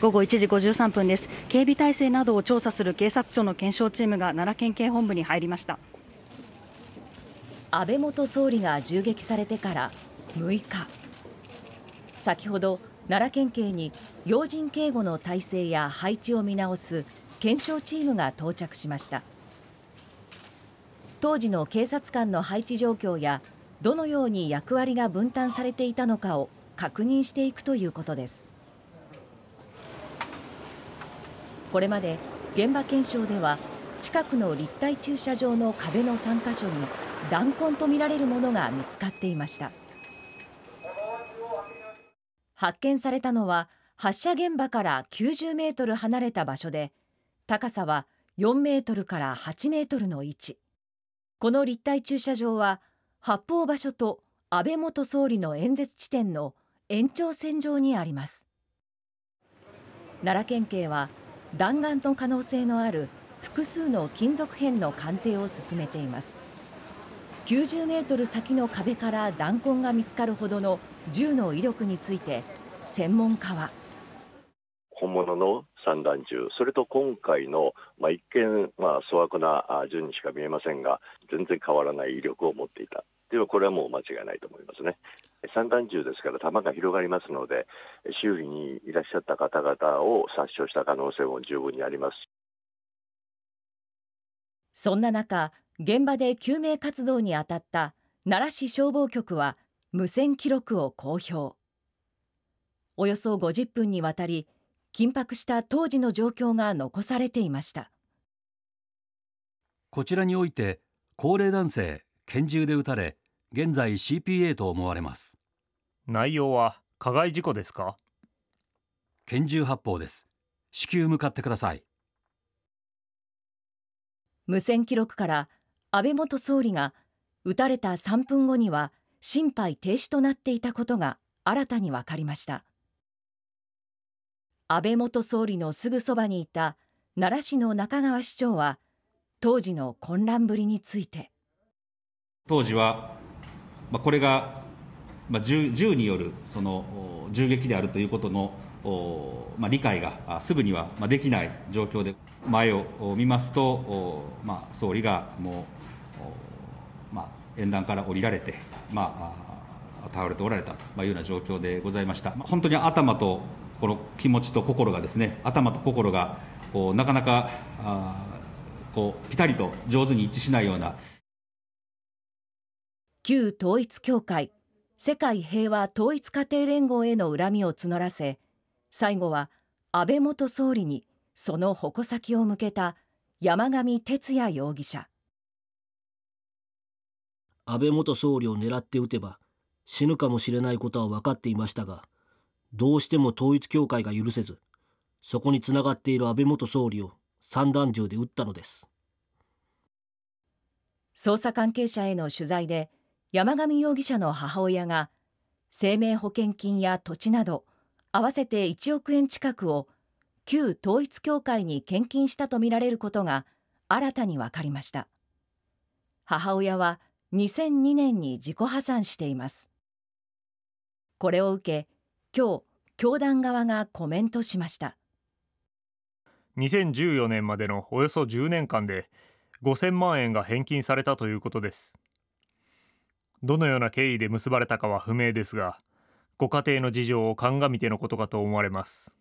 午後1時53分です警備体制などを調査する警察庁の検証チームが奈良県警本部に入りました安倍元総理が銃撃されてから6日先ほど奈良県警に要人警護の体制や配置を見直す検証チームが到着しました当時の警察官の配置状況やどのように役割が分担されていたのかを確認していくということですこれまで現場検証では近くの立体駐車場の壁の3カ所に弾痕とみられるものが見つかっていました発見されたのは発射現場から90メートル離れた場所で高さは4メートルから8メートルの位置この立体駐車場は発砲場所と安倍元総理の演説地点の延長線上にあります奈良県警は弾丸の可能性のある複数の金属片の鑑定を進めています90メートル先の壁から弾痕が見つかるほどの銃の威力について専門家は本物の散弾銃、それと今回の、まあ、一見、まあ、粗悪な銃にしか見えませんが、全然変わらない威力を持っていた、ではこれはもう間違いないと思いますね。散弾銃ですから弾が広がりますので周囲にいらっしゃった方々を殺傷した可能性も十分にありますそんな中現場で救命活動に当たった奈良市消防局は無線記録を公表およそ50分にわたり緊迫した当時の状況が残されていましたこちらにおいて高齢男性拳銃で撃たれ現在 CPA と思われます内容は加害事故ですか拳銃発砲です至急向かってください無線記録から安倍元総理が撃たれた3分後には心肺停止となっていたことが新たに分かりました安倍元総理のすぐそばにいた奈良市の中川市長は当時の混乱ぶりについて当時はまあ、これが、まあ、銃銃によるその銃撃であるということの、まあ、理解がすぐにはできない状況で前を見ますと、まあ、総理がもう、まあ、演壇から降りられて、まあ、倒れておられたというような状況でございました。本当に頭とこの気持ちと心がですね頭と心がこうなかなかこうピタリと上手に一致しないような。旧統一教会、世界平和統一家庭連合への恨みを募らせ、最後は安倍元総理にその矛先を向けた山上哲也容疑者。安倍元総理を狙って撃てば死ぬかもしれないことは分かっていましたが、どうしても統一教会が許せず、そこにつながっている安倍元総理を散弾銃で撃ったのです。捜査関係者への取材で山上容疑者の母親が生命保険金や土地など合わせて1億円近くを旧統一教会に献金したとみられることが新たに分かりました母親は2002年に自己破産していますこれを受け今日教団側がコメントしました2014年までのおよそ10年間で5000万円が返金されたということですどのような経緯で結ばれたかは不明ですがご家庭の事情を鑑みてのことかと思われます